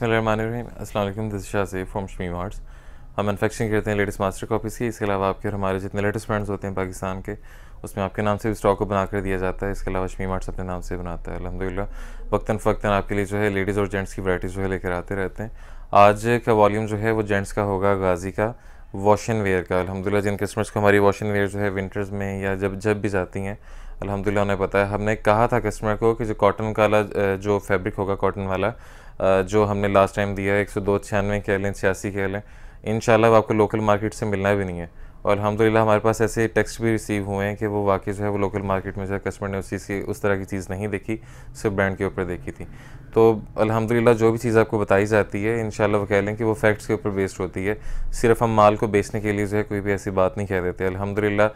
अस्सलाम दिस शाह से फ्रॉम शमीम हम मैनुफेक्चरिंग करते हैं लेटेस्ट मास्टर कॉपीज़ की इसके अलावा आपके और हमारे जितने लेटेस्ट ब्रांड्स होते हैं पाकिस्तान के उसमें आपके नाम से भी स्टॉक को बनाकर दिया जाता है इसके अलावा शमी मार्ट्स अपने नाम से बनाता है अलहमदिल्ला वक्ता फ़क्ता आपके लिए जो है लेडीज़ और जेंट्स की वराइटीज़ जो है लेकर आते रहते हैं आज का वॉल्यूम जो है वो जेंट्स का होगा गाजी का वॉशन वेयर का अलहमदिल्ला जिन कस्टमर्स को हमारी वॉशन वेयर जो है विंटर्स में या जब जब भी जाती हैं अलहमदिल्ला उन्हें पता है हमने कहा था कस्टमर को कि जो कॉटन का जो फैब्रिक होगा कॉटन वाला जो हमने लास्ट टाइम दिया है एक सौ दो छियानवे कह लें छियासी कह लें इन आपको लोकल मार्केट से मिलना भी नहीं है और अलहमदिल्ला हमारे पास ऐसे टेक्स्ट भी रिसीव हुए हैं कि वो वाकई जो है वो लोकल मार्केट में जो है कस्टमर ने उस चीज़ की उस तरह की चीज़ नहीं देखी सिर्फ ब्रांड के ऊपर देखी थी तो अलहमदिल्ला जो भी चीज़ आपको बताई जाती है इन वो कह लें कि वो फैक्ट्स के ऊपर बेस्ड होती है सिर्फ हम माल को बेचने के लिए जो है कोई भी ऐसी बात नहीं कह देते अलहमदिल्ला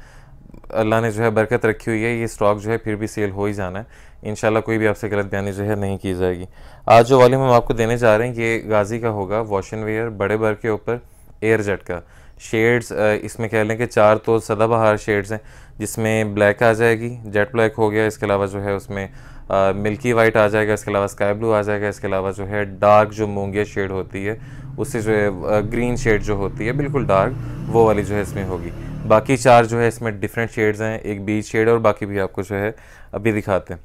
अल्लाह ने जो है बरकत रखी हुई है ये स्टॉक जो है फिर भी सेल हो ही जाना है इन कोई भी आपसे गलत बयानी जो है नहीं की जाएगी आज जो वॉल्यूम हम आपको देने जा रहे हैं ये गाजी का होगा वॉशिंग वेयर बड़े भर के ऊपर एयर जेट का शेड्स इसमें कह लें कि चार तो सदाबहार शेड्स हैं जिसमें ब्लैक आ जाएगी जेट ब्लैक हो गया इसके अलावा जो है उसमें मिल्की वाइट आ जाएगा इसके अलावा स्काई ब्लू आ जाएगा इसके अलावा जो है डार्क जो मूंगिया शेड होती है उससे जो है ग्रीन शेड जो होती है बिल्कुल डार्क वो वाली जो है इसमें होगी बाकी चार जो है इसमें डिफरेंट शेड्स हैं एक बीच शेड और बाकी भी आपको जो है अभी दिखाते हैं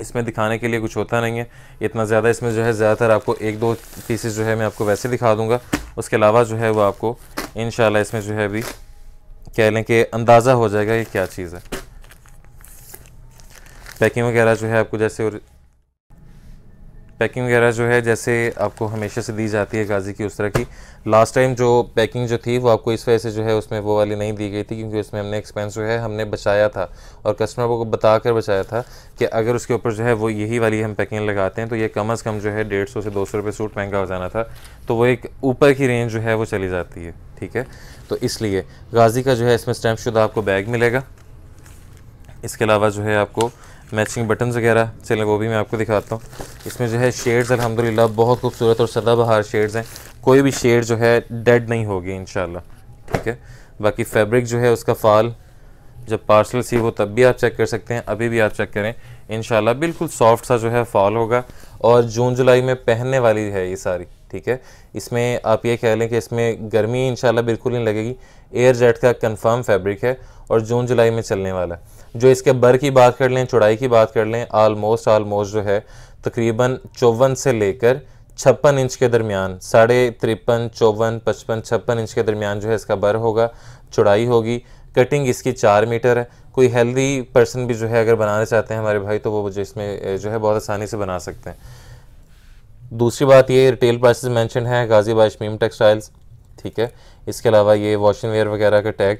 इसमें दिखाने के लिए कुछ होता नहीं है इतना ज़्यादा इसमें जो है ज़्यादातर आपको एक दो पीसेस जो है मैं आपको वैसे दिखा दूंगा उसके अलावा जो है वो आपको इन इसमें जो है अभी कह लें कि अंदाज़ा हो जाएगा ये क्या चीज़ है पैकिंग वगैरह जो है आपको जैसे और पैकिंग वगैरह जो है जैसे आपको हमेशा से दी जाती है गाजी की उस तरह की लास्ट टाइम जो पैकिंग जो थी वो आपको इस वजह से जो है उसमें वो वाली नहीं दी गई थी क्योंकि उसमें हमने एक्सपेंस जो है हमने बचाया था और कस्टमर को बता कर बचाया था कि अगर उसके ऊपर जो है वो यही वाली हम पैकिंग लगाते हैं तो ये कम अज़ कम जो है डेढ़ सौ से दो सौ रुपये सूट महंगा हो जाना था तो वो एक ऊपर की रेंज जो है वो चली जाती है ठीक है तो इसलिए गाजी का जो है इसमें स्टैम्प शुदा आपको बैग मिलेगा इसके अलावा जो है आपको मैचिंग बटन्स वगैरह चलें वो भी मैं आपको दिखाता हूँ इसमें जो है शेड्स अलहमदिल्ला बहुत खूबसूरत और सदाबहार शेड्स हैं कोई भी शेड जो है डेड नहीं होगी इन ठीक है बाकी फैब्रिक जो है उसका फाल जब पार्सल सी हो तब भी आप चेक कर सकते हैं अभी भी आप चेक करें इन बिल्कुल सॉफ्ट सा जो है फॉल होगा और जून जुलाई में पहनने वाली है ये सारी ठीक है इसमें आप ये कह लें कि इसमें गर्मी इंशाल्लाह बिल्कुल नहीं लगेगी एयर जेट का कंफर्म फैब्रिक है और जून जुलाई में चलने वाला है जो इसके बर की बात कर लें चौड़ाई की बात कर लें आलमोस्ट आलमोस्ट जो है तकरीबन चौवन से लेकर छप्पन इंच के दरमियान साढ़े तिरपन चौवन पचपन छप्पन इंच के दरमियान जो है इसका बर होगा चौड़ाई होगी कटिंग इसकी चार मीटर है कोई हेल्दी पर्सन भी जो है अगर बनाना चाहते हैं हमारे भाई तो वो जो इसमें जो है बहुत आसानी से बना सकते हैं दूसरी बात ये रिटेल प्राइसेस मेंशन है गाजी बाशमीम टेक्सटाइल्स ठीक है इसके अलावा ये वॉशिंग वेयर वगैरह के टैग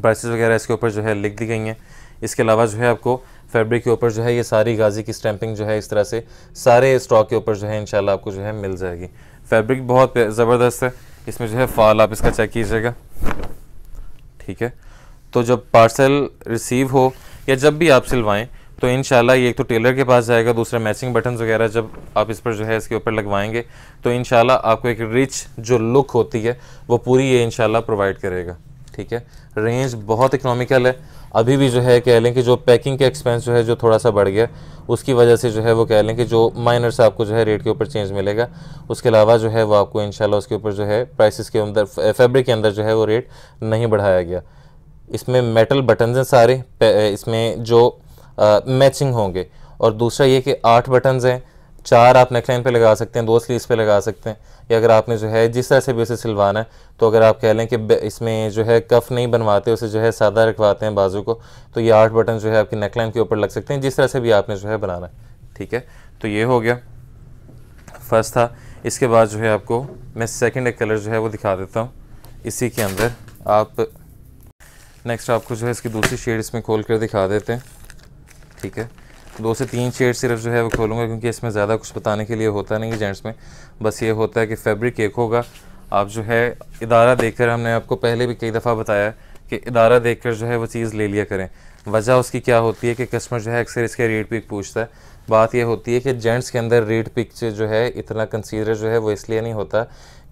प्राइसेस वगैरह इसके ऊपर जो है लिख दी गई हैं इसके अलावा जो है आपको फैब्रिक के ऊपर जो है ये सारी गाजी की स्टैंपिंग जो है इस तरह से सारे स्टॉक के ऊपर जो है इंशाल्लाह आपको जो है मिल जाएगी फैब्रिक बहुत ज़बरदस्त है इसमें जो है फॉल आप इसका चेक कीजिएगा ठीक है तो जब पार्सल रिसीव हो या जब भी आप सिलवाएँ तो इन ये एक तो टेलर के पास जाएगा दूसरा मैचिंग बटन वगैरह जब आप इस पर जो है इसके ऊपर लगवाएंगे तो इन आपको एक रिच जो लुक होती है वो पूरी ये इन प्रोवाइड करेगा ठीक है रेंज बहुत इकनॉमिकल है अभी भी जो है कह लें कि जो पैकिंग के एक्सपेंस जो है जो थोड़ा सा बढ़ गया उसकी वजह से जो है वो कह लें कि जो माइनर से आपको जो है रेट के ऊपर चेंज मिलेगा उसके अलावा जो है वो आपको इन उसके ऊपर जो है प्राइसेस के अंदर फैब्रिक के अंदर जो है वो रेट नहीं बढ़ाया गया इसमें मेटल बटन हैं सारे इसमें जो मैचिंग होंगे और दूसरा ये कि आठ बटन्स हैं चार आप नेकलाइन पे लगा सकते हैं दो स्लीव्स पे लगा सकते हैं या अगर आपने जो है जिस तरह से भी उसे सिलवाना है तो अगर आप कह लें कि इसमें जो है कफ नहीं बनवाते उसे जो है सादा रखवाते हैं बाजू को तो ये आठ बटन जो है आपकी नेकलाइन के ऊपर लग सकते हैं जिस तरह से भी आपने जो है बनाना है ठीक है तो ये हो गया फर्स्ट था इसके बाद जो है आपको मैं सेकेंड एक कलर जो है वो दिखा देता हूँ इसी के अंदर आप नेक्स्ट आपको जो है इसकी दूसरी शेड इसमें खोल कर दिखा देते हैं ठीक है तो दो से तीन शेड सिर्फ जो है वो खोलूँगा क्योंकि इसमें ज़्यादा कुछ बताने के लिए होता नहीं है जेंट्स में बस ये होता है कि फैब्रिक एक होगा आप जो है इदारा देखकर हमने आपको पहले भी कई दफ़ा बताया कि इदारा देखकर जो है वो चीज़ ले लिया करें वजह उसकी क्या होती है कि कस्टमर जो है अक्सर इसके रेट पिक पूछता है बात यह होती है कि जेंट्स के अंदर रेट पिक जो है इतना कंसीडर जो है वो इसलिए नहीं होता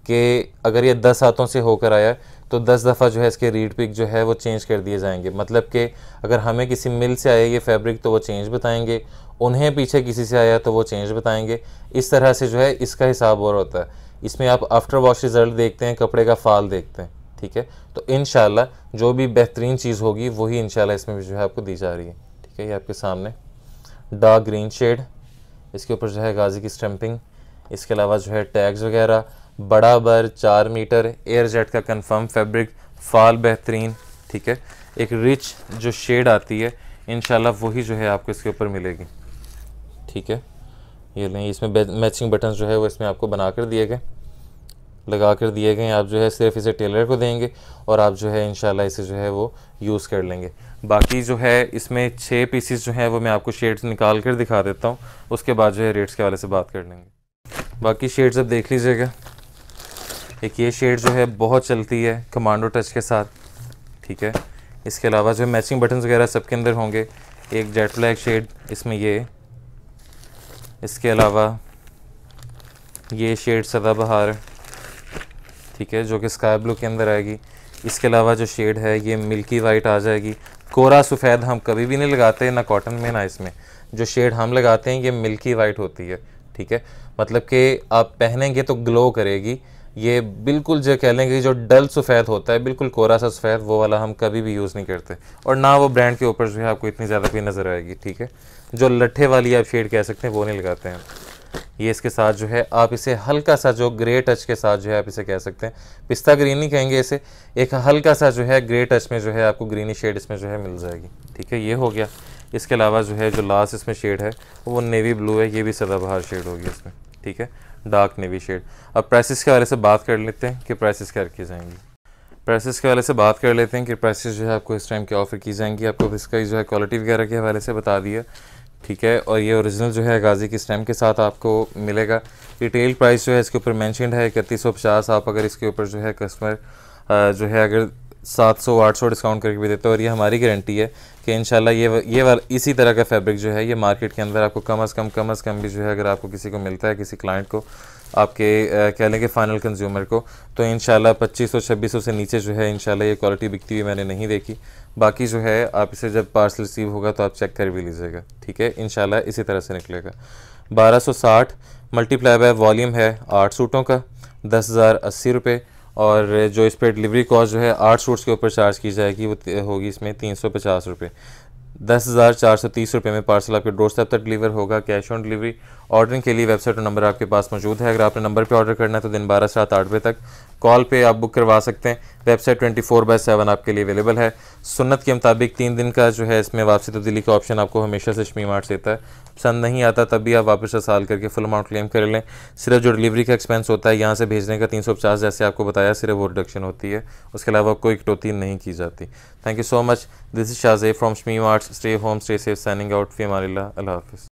कि अगर ये दस हाथों से होकर आया तो दस दफ़ा जो है इसके रीड पिक जो है वो चेंज कर दिए जाएंगे मतलब कि अगर हमें किसी मिल से आया ये फैब्रिक तो वो चेंज बताएंगे उन्हें पीछे किसी से आया तो वो चेंज बताएंगे इस तरह से जो है इसका हिसाब और होता है इसमें आप आफ्टर वॉश रिज़ल्ट देखते हैं कपड़े का फाल देखते हैं ठीक है तो इन जो भी बेहतरीन चीज़ होगी वही इन इसमें जो है आपको दी जा रही है ठीक है ये आपके सामने डार्क ग्रीन शेड इसके ऊपर जो है गाजी की स्टम्पिंग इसके अलावा जो है टैग्स वगैरह बराबर चार मीटर एयर जेट का कंफर्म फैब्रिक फाल बेहतरीन ठीक है एक रिच जो शेड आती है इन वही जो है आपको इसके ऊपर मिलेगी ठीक है ये नहीं इसमें मैचिंग बटन जो है वो इसमें आपको बना कर दिए गए लगा कर दिए गए आप जो है सिर्फ इसे टेलर को देंगे और आप जो है इन इसे जो है वो यूज़ कर लेंगे बाकी जो है इसमें छः पीसीस जो हैं वो मैं आपको शेड्स निकाल कर दिखा देता हूँ उसके बाद जो है रेट्स के वाले से बात कर लेंगे बाकी शेड्स अब देख लीजिएगा एक ये शेड जो है बहुत चलती है कमांडो टच के साथ ठीक है इसके अलावा जो मैचिंग बटन्स वगैरह सबके अंदर होंगे एक जेट ब्लैक शेड इसमें ये इसके अलावा ये शेड सदाबहार ठीक है जो कि स्काई ब्लू के अंदर आएगी इसके अलावा जो शेड है ये मिल्की वाइट आ जाएगी कोरा सफ़ेद हम कभी भी नहीं लगाते ना कॉटन में ना इसमें जो शेड हम लगाते हैं ये मिल्की वाइट होती है ठीक है मतलब कि आप पहनेंगे तो ग्लो करेगी ये बिल्कुल जो कह लेंगे जो डल सफ़ेद होता है बिल्कुल कोरा सा सफ़ेद वो वाला हम कभी भी यूज़ नहीं करते और ना वो ब्रांड के ऊपर जो है आपको इतनी ज़्यादा भी नज़र आएगी ठीक है जो लट्ठे वाली आप शेड कह सकते हैं वो नहीं लगाते हैं ये इसके साथ जो है आप इसे हल्का सा जो ग्रे टच के साथ जो है आप इसे कह सकते हैं पिस्ता ग्रीन नहीं कहेंगे इसे एक हल्का सा जो है ग्रे टच में जो है आपको ग्रीनी शेड इसमें जो है मिल जाएगी ठीक है ये हो गया इसके अलावा जो है जो लास्ट इसमें शेड है वो नेवी ब्लू है ये भी सदाबहार शेड होगी इसमें ठीक है डार्क नेवी शेड अब प्राइसेस के वाले से बात कर लेते हैं कि प्राइसेस क्या रखी जाएंगी प्राइसेस के वाले से बात कर लेते हैं कि प्राइसेस जो है आपको इस टाइम के ऑफ़र की जाएंगी आपको इसका जो है क्वालिटी वगैरह के हवाले से बता दिया ठीक है और ये ओरिजिनल जो है गाजी की स्टैम्प के साथ आपको मिलेगा रिटेल प्राइस जो है इसके ऊपर मैंशनड है इकतीस सौ पचास आप अगर इसके ऊपर जो है कस्टमर जो है अगर सात सौ आठ सौ डिस्काउंट करके भी देते हैं और ये हमारी गारंटी है कि इन ये ये वाला इसी तरह का फैब्रिक जो है ये मार्केट के अंदर आपको कम अज़ कम कम अज़ कम भी जो है अगर आपको किसी को मिलता है किसी क्लाइंट को आपके कह लेंगे फ़ाइनल कंज्यूमर को तो इन शाला पच्चीस सौ छब्बीस सौ से नीचे जो है इन ये क्वालिटी बिकती हुई मैंने नहीं देखी बाकी जो है आप इसे जब पार्सल रिसीव होगा तो आप चेक कर भी लीजिएगा ठीक है इन इसी तरह से निकलेगा बारह सौ साठ मल्टीप्लाई बाय वॉल्यूम है आठ सूटों का दस हज़ार अस्सी रुपये और जो इस पर डिलीवरी कॉस्ट जो है आठ सूट्स के ऊपर चार्ज की जाएगी वो होगी इसमें तीन सौ पचास रुपये दस हज़ार चार सौ तीस रुपये में पार्सल आपके डोर स्टेप तक डिलीवर होगा कैश ऑन डिलीवरी ऑर्डरिंग के लिए वेबसाइट और नंबर आपके पास मौजूद है अगर आपने नंबर पे ऑर्डर करना है तो दिन बारह से रात आठ बजे तक कॉल पे आप बुक करवा सकते हैं website twenty four by seven आपके लिए अवेलेबल है सुन्नत के मुताबिक तीन दिन का जो है इसमें वापसी तब्दीली तो का ऑप्शन आपको हमेशा से शमी मार्ट देता है पसंद नहीं आता तब भी आप वापस साल करके फुल अमाउंट क्लेम कर लें सिर्फ जो डिलीवरी का एक्सपेंस होता है यहाँ से भेजने का तीन सौ पचास जैसे आपको बताया सिर्फ वो रिडक्शन होती है उसके अलावा कोई कटौती नहीं की जाती thank you so much this is Shahzeb from Shami Mart regards, stay home, stay safe, signing out, Fia Allah Hafiz.